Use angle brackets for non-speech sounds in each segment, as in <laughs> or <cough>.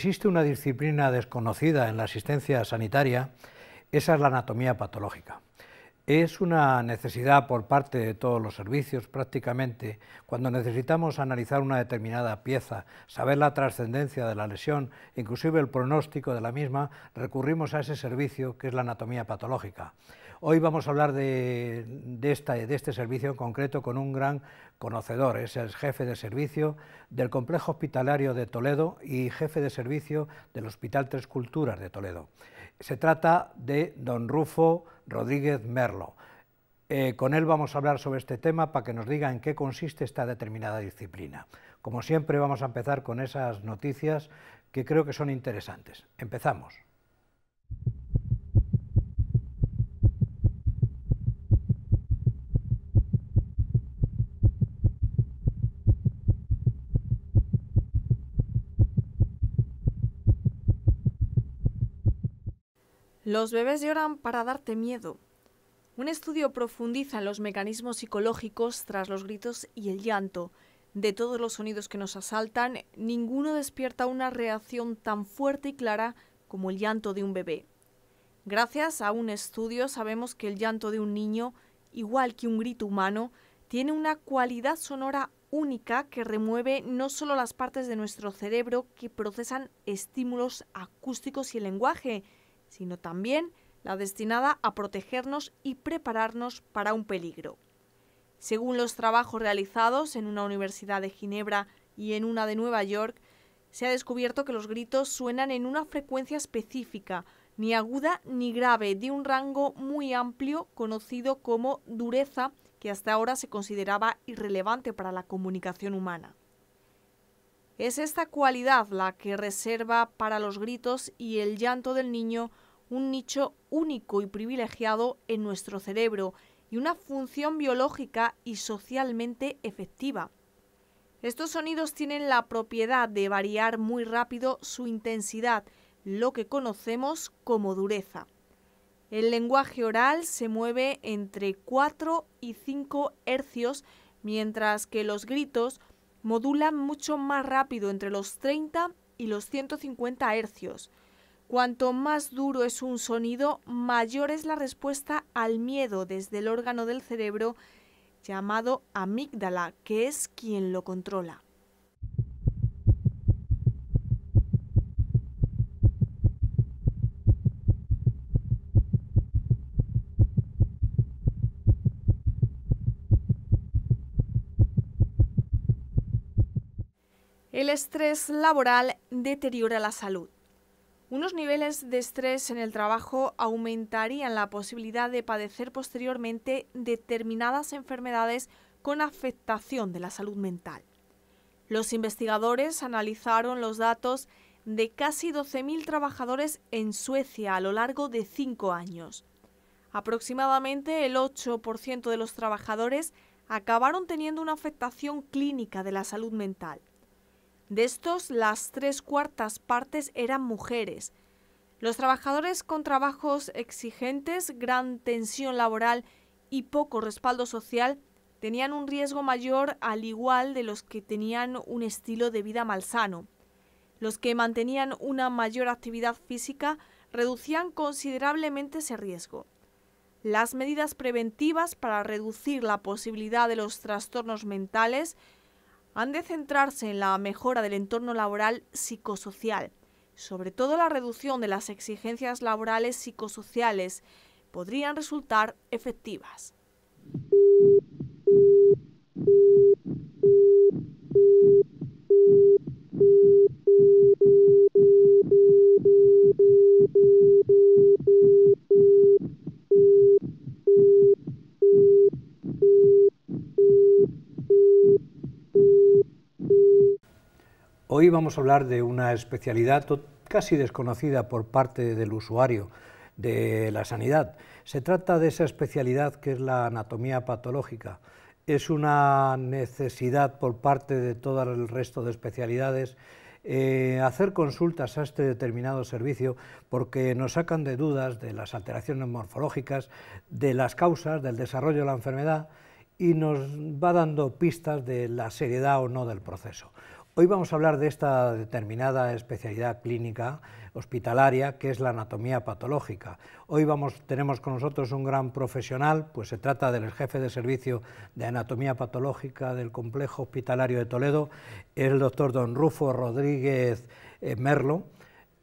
existe una disciplina desconocida en la asistencia sanitaria, esa es la anatomía patológica. Es una necesidad por parte de todos los servicios prácticamente, cuando necesitamos analizar una determinada pieza, saber la trascendencia de la lesión, inclusive el pronóstico de la misma, recurrimos a ese servicio que es la anatomía patológica. Hoy vamos a hablar de, esta, de este servicio en concreto con un gran conocedor, es el jefe de servicio del Complejo Hospitalario de Toledo y jefe de servicio del Hospital Tres Culturas de Toledo. Se trata de don Rufo Rodríguez Merlo. Eh, con él vamos a hablar sobre este tema para que nos diga en qué consiste esta determinada disciplina. Como siempre vamos a empezar con esas noticias que creo que son interesantes. Empezamos. Los bebés lloran para darte miedo. Un estudio profundiza en los mecanismos psicológicos tras los gritos y el llanto. De todos los sonidos que nos asaltan, ninguno despierta una reacción tan fuerte y clara como el llanto de un bebé. Gracias a un estudio sabemos que el llanto de un niño, igual que un grito humano, tiene una cualidad sonora única que remueve no solo las partes de nuestro cerebro que procesan estímulos acústicos y el lenguaje, sino también la destinada a protegernos y prepararnos para un peligro. Según los trabajos realizados en una universidad de Ginebra y en una de Nueva York, se ha descubierto que los gritos suenan en una frecuencia específica, ni aguda ni grave, de un rango muy amplio conocido como dureza, que hasta ahora se consideraba irrelevante para la comunicación humana. Es esta cualidad la que reserva para los gritos y el llanto del niño un nicho único y privilegiado en nuestro cerebro y una función biológica y socialmente efectiva. Estos sonidos tienen la propiedad de variar muy rápido su intensidad, lo que conocemos como dureza. El lenguaje oral se mueve entre 4 y 5 hercios, mientras que los gritos modulan mucho más rápido entre los 30 y los 150 hercios. Cuanto más duro es un sonido, mayor es la respuesta al miedo desde el órgano del cerebro llamado amígdala, que es quien lo controla. El estrés laboral deteriora la salud. Unos niveles de estrés en el trabajo aumentarían la posibilidad de padecer posteriormente determinadas enfermedades con afectación de la salud mental. Los investigadores analizaron los datos de casi 12.000 trabajadores en Suecia a lo largo de cinco años. Aproximadamente el 8% de los trabajadores acabaron teniendo una afectación clínica de la salud mental. De estos, las tres cuartas partes eran mujeres. Los trabajadores con trabajos exigentes, gran tensión laboral y poco respaldo social tenían un riesgo mayor al igual de los que tenían un estilo de vida malsano. Los que mantenían una mayor actividad física reducían considerablemente ese riesgo. Las medidas preventivas para reducir la posibilidad de los trastornos mentales han de centrarse en la mejora del entorno laboral psicosocial, sobre todo la reducción de las exigencias laborales psicosociales podrían resultar efectivas. vamos a hablar de una especialidad casi desconocida por parte del usuario de la sanidad. Se trata de esa especialidad que es la anatomía patológica. Es una necesidad por parte de todo el resto de especialidades eh, hacer consultas a este determinado servicio porque nos sacan de dudas de las alteraciones morfológicas, de las causas, del desarrollo de la enfermedad y nos va dando pistas de la seriedad o no del proceso. Hoy vamos a hablar de esta determinada especialidad clínica hospitalaria que es la anatomía patológica. Hoy tenemos con nosotros un gran profesional, pues se trata del jefe de servicio de anatomía patológica del Complejo Hospitalario de Toledo, el doctor don Rufo Rodríguez eh, Merlo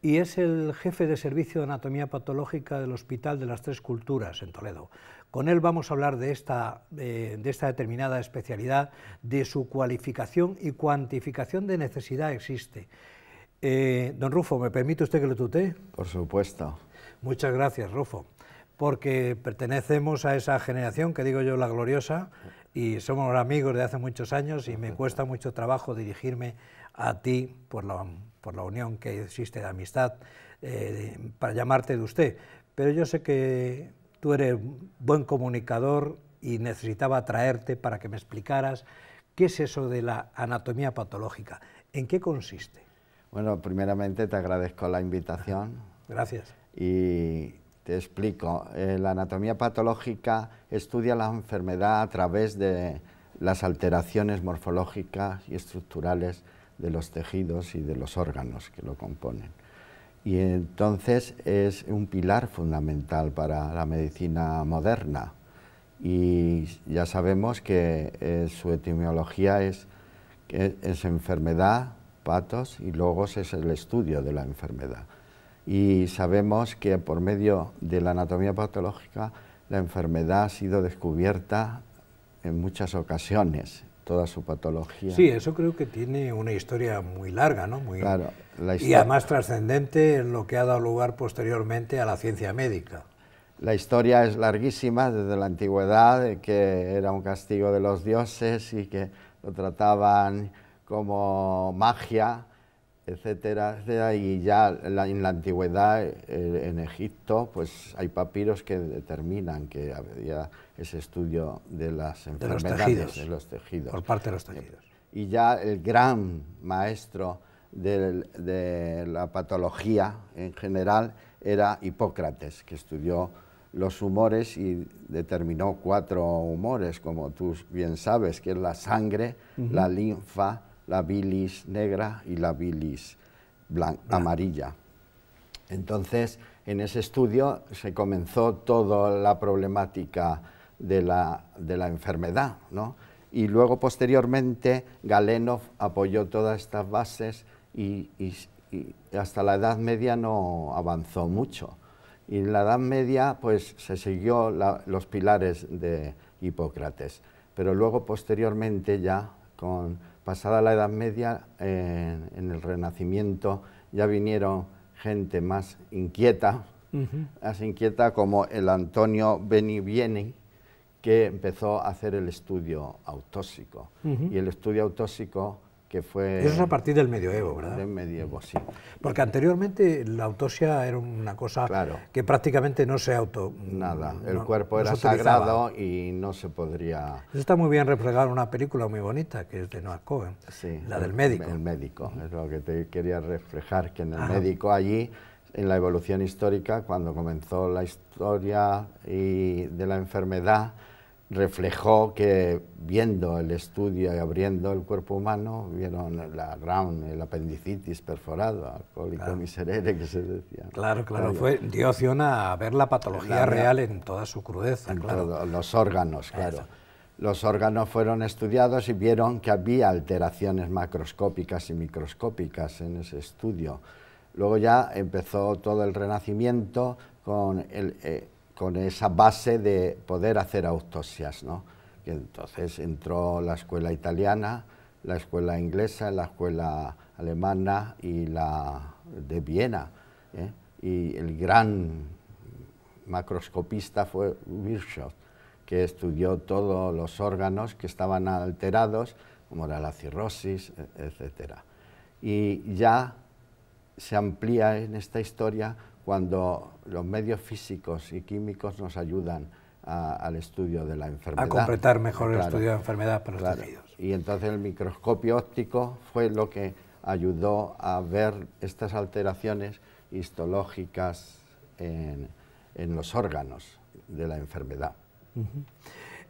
y es el jefe de servicio de anatomía patológica del Hospital de las Tres Culturas en Toledo. Con él vamos a hablar de esta, de esta determinada especialidad, de su cualificación y cuantificación de necesidad existe. Eh, don Rufo, ¿me permite usted que lo tutee? Por supuesto. Muchas gracias, Rufo, porque pertenecemos a esa generación que digo yo la gloriosa y somos amigos de hace muchos años y me cuesta mucho trabajo dirigirme a ti por la, por la unión que existe de amistad eh, para llamarte de usted. Pero yo sé que tú eres buen comunicador y necesitaba traerte para que me explicaras qué es eso de la anatomía patológica, en qué consiste. Bueno, primeramente te agradezco la invitación. Gracias. Y te explico, eh, la anatomía patológica estudia la enfermedad a través de las alteraciones morfológicas y estructurales de los tejidos y de los órganos que lo componen. Y entonces es un pilar fundamental para la medicina moderna. Y ya sabemos que eh, su etimología es, es enfermedad, patos, y luego es el estudio de la enfermedad. Y sabemos que por medio de la anatomía patológica la enfermedad ha sido descubierta en muchas ocasiones toda su patología. Sí, eso creo que tiene una historia muy larga, ¿no? Muy, claro, y además trascendente en lo que ha dado lugar posteriormente a la ciencia médica. La historia es larguísima desde la antigüedad, que era un castigo de los dioses y que lo trataban como magia, etcétera, etcétera. Y ya en la antigüedad, eh, en Egipto, pues hay papiros que determinan que había ese estudio de las enfermedades de los tejidos. Por parte de los tejidos. Y ya el gran maestro de, la patología en general era Hipócrates, que estudió los humores y determinó cuatro humores, como tú bien sabes, que es la sangre, la linfa, la bilis negra y la bilis amarilla. Entonces, en ese estudio se comenzó toda la problemática de la, de la enfermedad. Y luego, posteriormente, Galeno apoyó todas estas bases y, hasta la Edad Media no avanzó mucho. Y en la Edad Media pues, se siguió los pilares de Hipócrates. Pero luego, posteriormente, ya con pasada la Edad Media, en el Renacimiento, ya vinieron gente más inquieta, más inquieta como el Antonio Benivieni, que empezó a hacer el estudio autóxico. Y el estudio autóxico que fue... Eso es a partir del medioevo, ¿verdad? Del medioevo, sí. Porque anteriormente la autopsia era una cosa que prácticamente no se auto... Nada, el cuerpo era sagrado y no se podría... Eso está muy bien reflejado en una película muy bonita, que es de Noah Cohen, la del médico. El médico, es lo que te quería reflejar, que en el médico allí, en la evolución histórica, cuando comenzó la historia y de la enfermedad, reflejó que viendo el estudio y abriendo el cuerpo humano, vieron la gran, el apendicitis perforado, alcohólico miserere que se decía. Claro, claro, fue, dio opción a ver la patología real en toda su crudeza. En los órganos, claro. Los órganos fueron estudiados y vieron que había alteraciones macroscópicas y microscópicas en ese estudio. Luego ya empezó todo el renacimiento con el... Eh, con esa base de poder hacer autopsias, entonces entró la escuela italiana, la escuela inglesa, la escuela alemana y la de Viena. ¿eh? Y el gran macroscopista fue Virchow, que estudió todos los órganos que estaban alterados, como era la cirrosis, e, etc. Y ya se amplía en esta historia cuando los medios físicos y químicos nos ayudan al estudio de la enfermedad. A completar mejor el estudio de la enfermedad para los tejidos. Y entonces el microscopio óptico fue lo que ayudó a ver estas alteraciones histológicas en, los órganos de la enfermedad.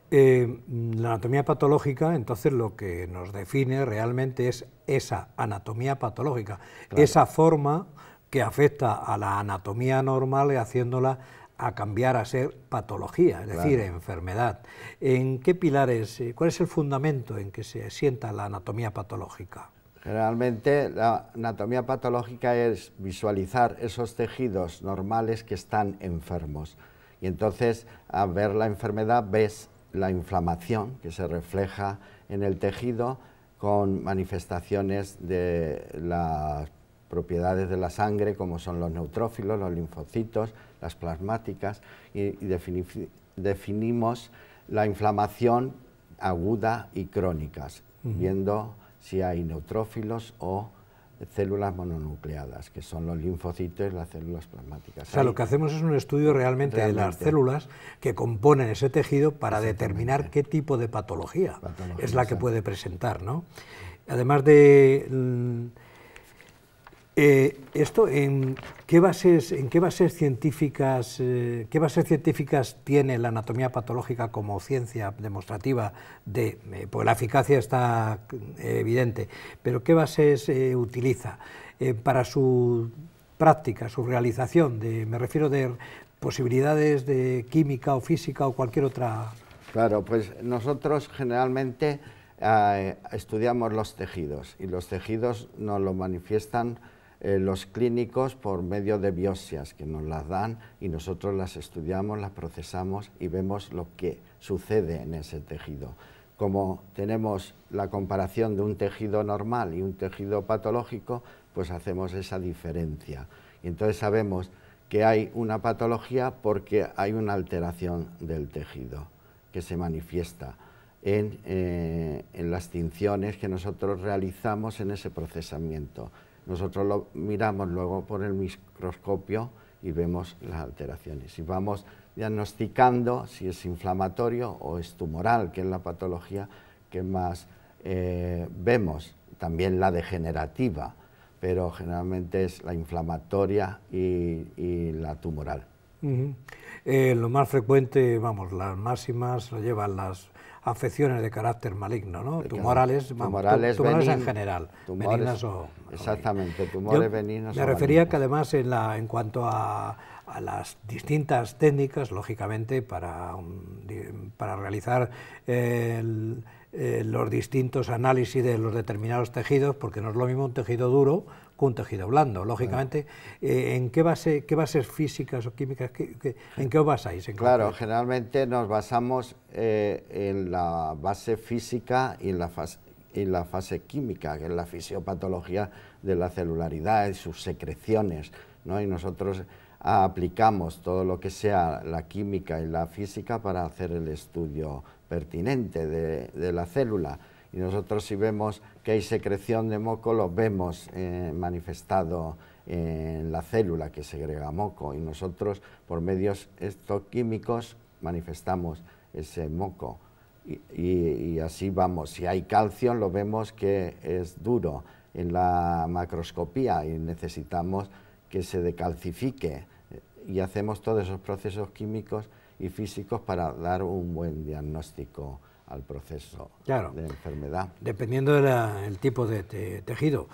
Eh, la anatomía patológica, entonces, lo que nos define realmente es esa anatomía patológica, esa forma que afecta a la anatomía normal y haciéndola a cambiar a ser patología, es decir, enfermedad. ¿En qué pilares, eh, cuál es el fundamento en que se sienta la anatomía patológica? Generalmente la anatomía patológica es visualizar esos tejidos normales que están enfermos. Y entonces, a ver la enfermedad, ves la inflamación que se refleja en el tejido con manifestaciones de la propiedades de la sangre como son los neutrófilos, los linfocitos, las plasmáticas y, definimos la inflamación aguda y crónicas, viendo si hay neutrófilos o células mononucleadas, que son los linfocitos y las células plasmáticas. O sea, lo que hacemos es un estudio realmente, de las células que componen ese tejido para determinar qué tipo de patología, patología es la que puede presentar, ¿no? Además de mm, eh, esto, ¿en qué bases, en qué bases científicas, eh, bases científicas tiene la anatomía patológica como ciencia demostrativa de, eh, pues la eficacia está evidente, pero qué bases utiliza para su práctica, su realización? De, me refiero de posibilidades de química o física o cualquier otra. Claro, pues nosotros generalmente estudiamos los tejidos y los tejidos nos lo manifiestan eh, los clínicos por medio de biopsias que nos las dan y nosotros las estudiamos, las procesamos y vemos lo que sucede en ese tejido. Como tenemos la comparación de un tejido normal y un tejido patológico, pues hacemos esa diferencia. Y entonces sabemos que hay una patología porque hay una alteración del tejido que se manifiesta en eh, las tinciones que nosotros realizamos en ese procesamiento. Nosotros lo miramos luego por el microscopio y vemos las alteraciones. Y vamos diagnosticando si es inflamatorio o es tumoral, que es la patología que más eh, vemos. También la degenerativa, pero generalmente es la inflamatoria y, la tumoral. Eh, lo más frecuente, vamos, las máximas lo llevan las afecciones de carácter maligno, ¿no? tumorales, en general, tumores, Exactamente, tumores benignos Me refería que además en, la, en cuanto a, a las distintas técnicas, lógicamente, para, realizar eh, los distintos análisis de los determinados tejidos, porque no es lo mismo un tejido duro con tejido blando, lógicamente. Eh, ¿En qué, base, qué bases físicas o químicas, en qué os basáis? claro, generalmente nos basamos eh, en la base física y en la fase química, que es la fisiopatología de la celularidad y sus secreciones. Y nosotros aplicamos todo lo que sea la química y la física para hacer el estudio pertinente de la célula. Y nosotros si vemos que hay secreción de moco, lo vemos eh, manifestado en la célula que segrega moco. Y nosotros por medios estos químicos manifestamos ese moco. y, así vamos. Si hay calcio, lo vemos que es duro en la macroscopía y necesitamos que se decalcifique. Y hacemos todos esos procesos químicos y físicos para dar un buen diagnóstico al proceso claro, de enfermedad. Dependiendo del tipo de, tejido.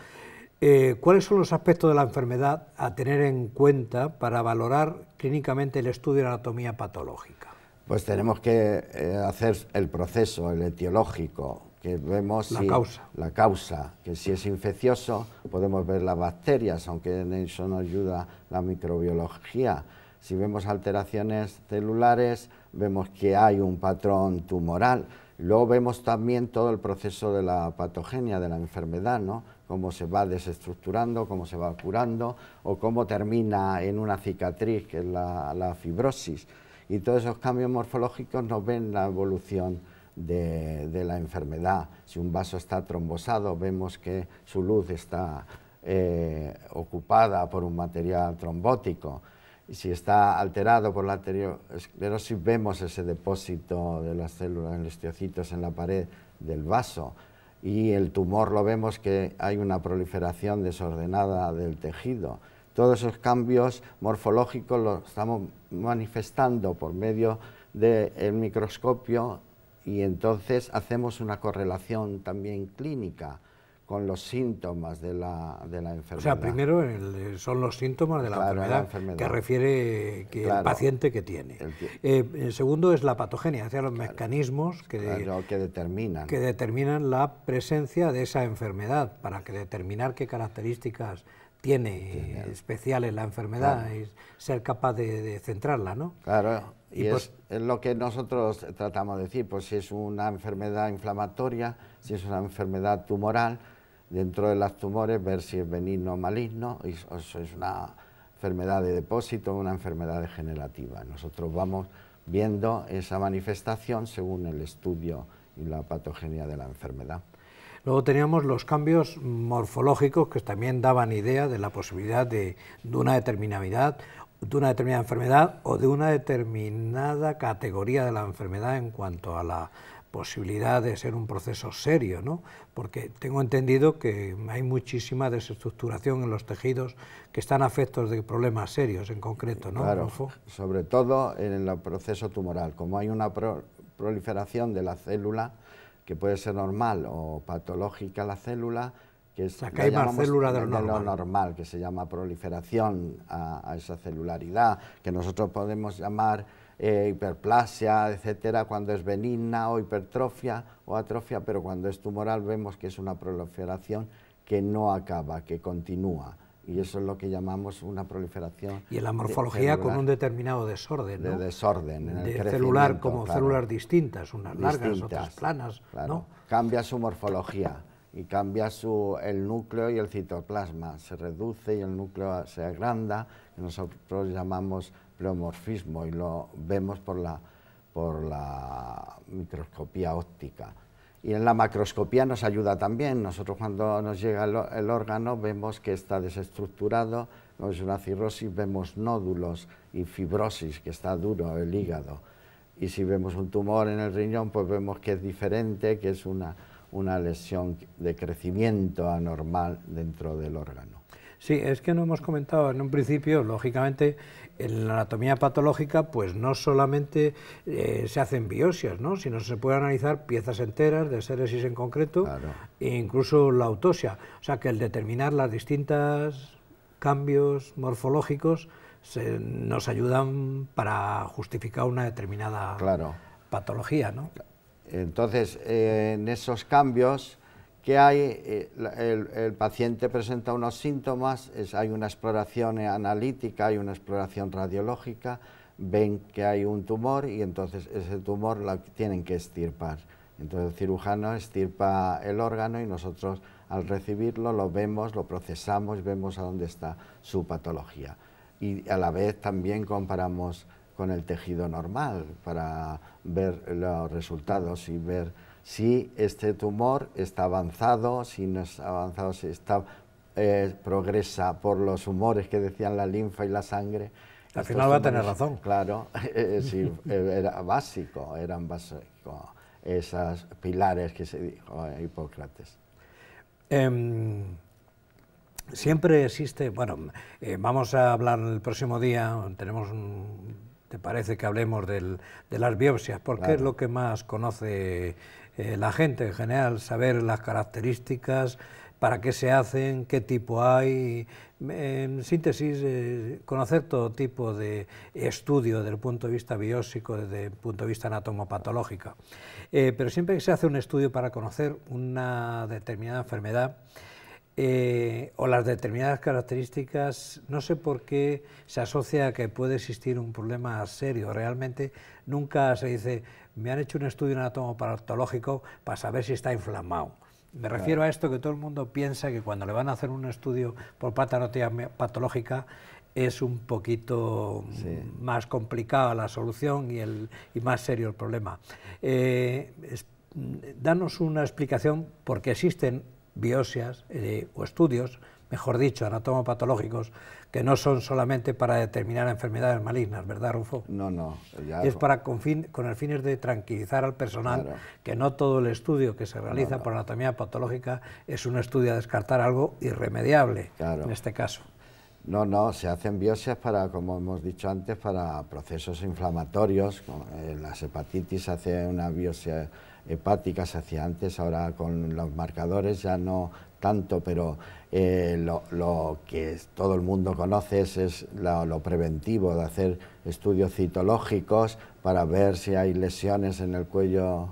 Eh, ¿Cuáles son los aspectos de la enfermedad a tener en cuenta para valorar clínicamente el estudio de anatomía patológica? Pues tenemos que eh, hacer el proceso, el etiológico, que vemos la causa. La causa, que si es infeccioso podemos ver las bacterias, aunque en eso nos ayuda la microbiología. Si vemos alteraciones celulares, vemos que hay un patrón tumoral Luego vemos también todo el proceso de la patogenia, de la enfermedad, ¿no? cómo se va desestructurando, cómo se va curando o cómo termina en una cicatriz, que es la, fibrosis. Y todos esos cambios morfológicos nos ven la evolución de, la enfermedad. Si un vaso está trombosado, vemos que su luz está eh, ocupada por un material trombótico y si está alterado por la arteriosclerosis, vemos ese depósito de las células en los osteocitos en la pared del vaso. Y el tumor lo vemos que hay una proliferación desordenada del tejido. Todos esos cambios morfológicos los estamos manifestando por medio del microscopio y entonces hacemos una correlación también clínica con los síntomas de la, enfermedad. O sea, primero eh, son los síntomas de la, enfermedad, que refiere que el paciente que tiene. Eh, el, segundo es la patogenia, hacia los mecanismos que, determinan. que determinan la presencia de esa enfermedad, para que determinar qué características tiene especiales la enfermedad y ser capaz de, centrarla, ¿no? Claro, y, pues es, lo que nosotros tratamos de decir, pues si es una enfermedad inflamatoria, si es una enfermedad tumoral, dentro de las tumores, ver si es benigno o maligno, y, si es una enfermedad de depósito o una enfermedad degenerativa. Nosotros vamos viendo esa manifestación según el estudio y la patogenia de la enfermedad. Luego teníamos los cambios morfológicos que también daban idea de la posibilidad de, una determinabilidad de una determinada enfermedad o de una determinada categoría de la enfermedad en cuanto a la posibilidad de ser un proceso serio, ¿no? porque tengo entendido que hay muchísima desestructuración en los tejidos que están afectos de problemas serios en concreto, ¿no? sobre todo en el proceso tumoral, como hay una proliferación de la célula que puede ser normal o patológica la célula, que es la célula de, lo, normal. que se llama proliferación a esa celularidad, que nosotros podemos llamar eh, hiperplasia, etcétera, cuando es benigna o hipertrofia o atrofia, pero cuando es tumoral vemos que es una proliferación que no acaba, que continúa. Y eso es lo que llamamos una proliferación. Y en la morfología con un determinado desorden. De desorden. celular como células distintas, unas largas, otras planas. Cambia su morfología y cambia su, el núcleo y el citoplasma. Se reduce y el núcleo se agranda, nosotros llamamos y lo vemos por la, por la microscopía óptica. Y en la macroscopía nos ayuda también. Nosotros cuando nos llega el, órgano vemos que está desestructurado, vemos una cirrosis, vemos nódulos y fibrosis, que está duro el hígado. Y si vemos un tumor en el riñón, pues vemos que es diferente, que es una, una lesión de crecimiento anormal dentro del órgano. Sí, es que no hemos comentado en un principio, lógicamente, en la anatomía patológica pues no solamente eh, se hacen biosias, ¿no? sino se puede analizar piezas enteras de seres en concreto e incluso la autopsia. O sea que el determinar las distintas cambios morfológicos nos ayudan para justificar una determinada patología. ¿no? Entonces, eh, en esos cambios que hay, eh, el, paciente presenta unos síntomas, hay una exploración analítica, hay una exploración radiológica, ven que hay un tumor y entonces ese tumor lo tienen que estirpar. Entonces el cirujano estirpa el órgano y nosotros al recibirlo lo vemos, lo procesamos, y vemos a dónde está su patología. Y a la vez también comparamos con el tejido normal para ver los resultados y ver si este tumor está avanzado, si no está avanzado, si está, eh, progresa por los humores que decían la linfa y la sangre. Al final va a tener razón. Claro, <laughs> eh, eh, <laughs> era básico, eran básicos esos pilares que se dijo Hipócrates. Em, siempre existe, bueno, vamos a hablar el próximo día, tenemos te parece que hablemos de las biopsias, porque es lo que más conoce eh, la gente en general, saber las características, para qué se hacen, qué tipo hay. En síntesis, eh, conocer todo tipo de estudio desde el punto de vista biósico, desde el punto de vista anatomopatológico. Eh, pero siempre que se hace un estudio para conocer una determinada enfermedad o las determinadas características, no sé por qué se asocia a que puede existir un problema serio. Realmente nunca se dice, me han hecho un estudio anatomopatológico para saber si está inflamado. Me refiero a esto que todo el mundo piensa que cuando le van a hacer un estudio por patología patológica es un poquito más complicada la solución y, el, más serio el problema. Eh, mm, danos una explicación porque existen biopsias eh, o estudios mejor dicho, anatomopatológicos, que no son solamente para determinar enfermedades malignas, ¿verdad, Rufo? No, no. Es para con, el fin de tranquilizar al personal que no todo el estudio que se realiza por anatomía patológica es un estudio a descartar algo irremediable, en este caso. No, no, se hacen biopsias para, como hemos dicho antes, para procesos inflamatorios. En eh, las hepatitis se hace una biopsia hepática, se hacía antes, ahora con los marcadores ya no tanto, pero eh, lo, que todo el mundo conoce es, lo, preventivo de hacer estudios citológicos para ver si hay lesiones en el cuello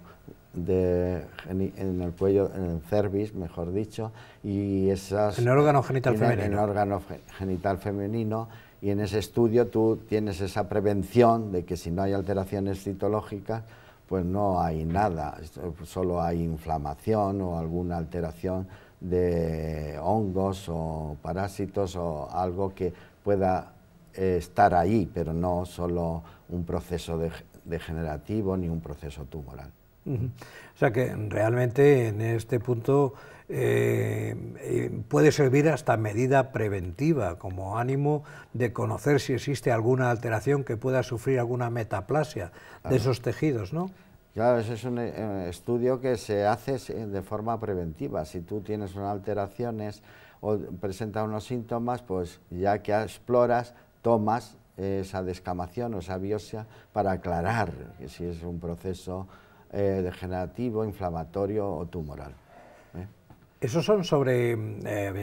de, en el cuello, en el mejor dicho, y esas... En el órgano genital femenino. En el órgano genital femenino, y en ese estudio tú tienes esa prevención de que si no hay alteraciones citológicas, pues no hay nada, solo hay inflamación o alguna alteración de hongos o parásitos o algo que pueda eh, estar ahí, pero no solo un proceso degenerativo ni un proceso tumoral. O sea que realmente en este punto eh, eh, puede servir hasta medida preventiva, como ánimo de conocer si existe alguna alteración que pueda sufrir alguna metaplasia de esos tejidos, ¿no? Claro, es un eh, estudio que se hace eh, de forma preventiva. Si tú tienes unas alteraciones o presentas unos síntomas, pues ya que exploras, tomas eh, esa descamación o esa biopsia para aclarar si es un proceso degenerativo, inflamatorio o tumoral. Esos son sobre,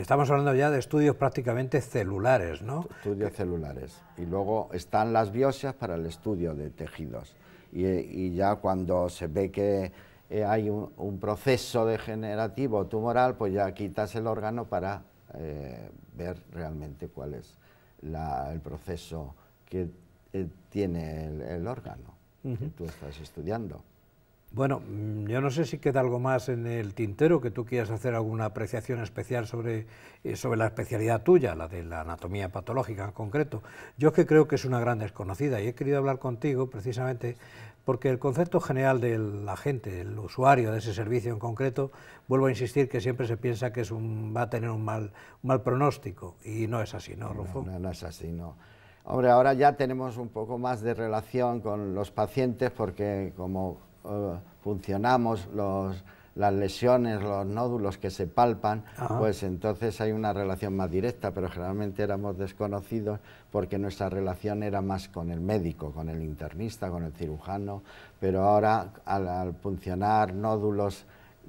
estamos hablando ya de estudios prácticamente celulares, ¿no? Estudios celulares. Y luego están las biopsias para el estudio de tejidos y, ya cuando se ve que eh, hay un, proceso degenerativo tumoral, pues ya quitas el órgano para eh, ver realmente cuál es el proceso que eh, tiene el, órgano que tú estás estudiando. Bueno, mm, yo no sé si queda algo más en el tintero, que tú quieras hacer alguna apreciación especial sobre, eh, sobre la especialidad tuya, la de la anatomía patológica en concreto. Yo es que creo que es una gran desconocida y he querido hablar contigo precisamente porque el concepto general de la gente, el usuario de ese servicio en concreto, vuelvo a insistir que siempre se piensa que es un, va a tener un mal, mal pronóstico y no es así, ¿no, Rufo? no, no es así, no. Hombre, ahora ya tenemos un poco más de relación con los pacientes porque como funcionamos, los, las lesiones, los nódulos que se palpan, ah. pues entonces hay una relación más directa, pero generalmente éramos desconocidos porque nuestra relación era más con el médico, con el internista, con el cirujano, pero ahora al, funcionar nódulos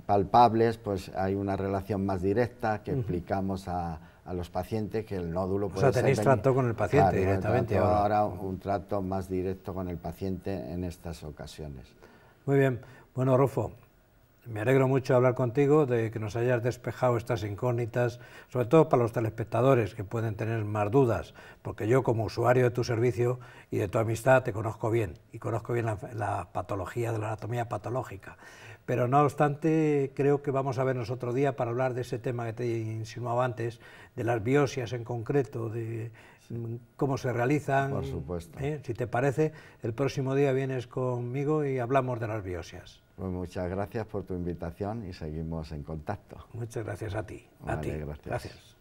palpables, pues hay una relación más directa que explicamos a, los pacientes que el nódulo puede ser... O sea, tenéis trato con el paciente directamente. ahora un trato más directo con el paciente en estas ocasiones. Muy bien. Bueno, Rufo, me alegro mucho de hablar contigo, de que nos hayas despejado estas incógnitas, sobre todo para los telespectadores que pueden tener más dudas, porque yo como usuario de tu servicio y de tu amistad te conozco bien y conozco bien la patología de la anatomía patológica pero no obstante creo que vamos a vernos otro día para hablar de ese tema que te insinuaba antes, de las biosias en concreto, de mm, cómo se realizan. Por supuesto. ¿eh? Si te parece, el próximo día vienes conmigo y hablamos de las biosias. Pues muchas gracias por tu invitación y seguimos en contacto. Muchas gracias a ti. a ti. gracias.